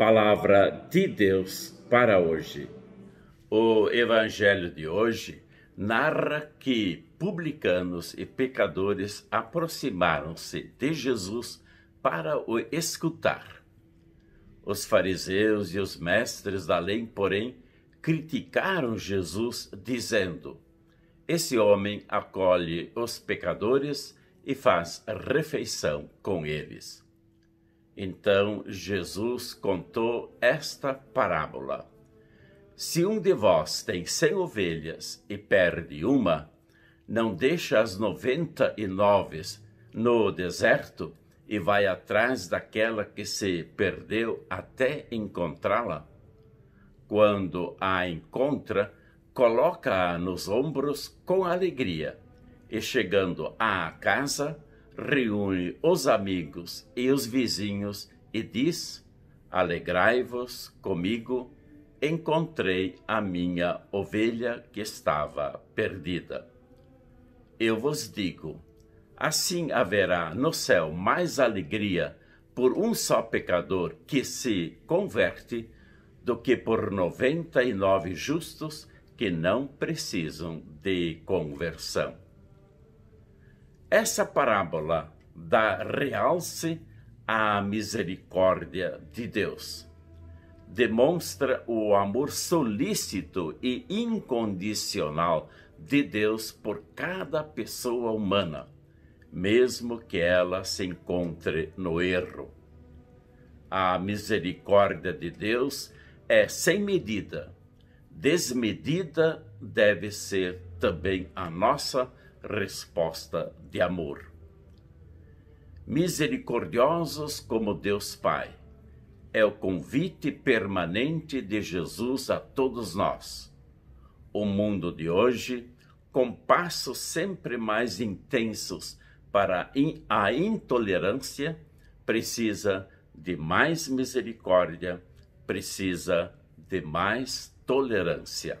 palavra de Deus para hoje. O evangelho de hoje narra que publicanos e pecadores aproximaram-se de Jesus para o escutar. Os fariseus e os mestres da lei, porém, criticaram Jesus, dizendo: Esse homem acolhe os pecadores e faz refeição com eles. Então Jesus contou esta parábola. Se um de vós tem cem ovelhas e perde uma, não deixa as noventa e nove no deserto e vai atrás daquela que se perdeu até encontrá-la? Quando a encontra, coloca-a nos ombros com alegria e, chegando à casa, reúne os amigos e os vizinhos e diz: Alegrai-vos comigo, encontrei a minha ovelha que estava perdida. Eu vos digo: assim haverá no céu mais alegria por um só pecador que se converte do que por noventa e nove justos que não precisam de conversão. Essa parábola dá realce à misericórdia de Deus. Demonstra o amor solícito e incondicional de Deus por cada pessoa humana, mesmo que ela se encontre no erro. A misericórdia de Deus é sem medida. Desmedida deve ser também a nossa misericórdia resposta de amor. Misericordiosos como Deus Pai, é o convite permanente de Jesus a todos nós. O mundo de hoje, com passos sempre mais intensos para a intolerância, precisa de mais misericórdia, precisa de mais tolerância